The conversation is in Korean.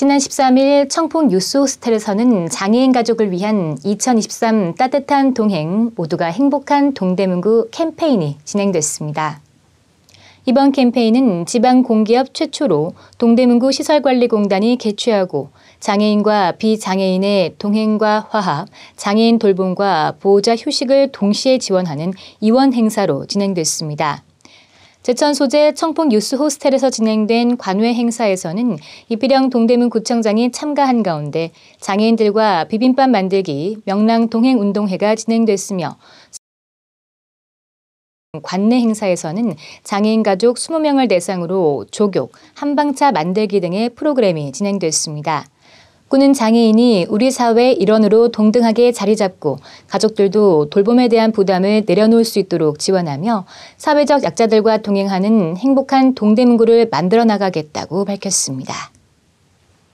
지난 13일 청풍 뉴스 호스텔에서는 장애인 가족을 위한 2023 따뜻한 동행 모두가 행복한 동대문구 캠페인이 진행됐습니다. 이번 캠페인은 지방공기업 최초로 동대문구 시설관리공단이 개최하고 장애인과 비장애인의 동행과 화합, 장애인 돌봄과 보호자 휴식을 동시에 지원하는 이원 행사로 진행됐습니다. 제천 소재 청풍 뉴스 호스텔에서 진행된 관외 행사에서는 이필영 동대문 구청장이 참가한 가운데 장애인들과 비빔밥 만들기 명랑 동행 운동회가 진행됐으며 관내 행사에서는 장애인 가족 20명을 대상으로 조교, 한방차 만들기 등의 프로그램이 진행됐습니다. 꾸는 장애인이 우리 사회 일원으로 동등하게 자리 잡고 가족들도 돌봄에 대한 부담을 내려놓을 수 있도록 지원하며 사회적 약자들과 동행하는 행복한 동대문구를 만들어 나가겠다고 밝혔습니다.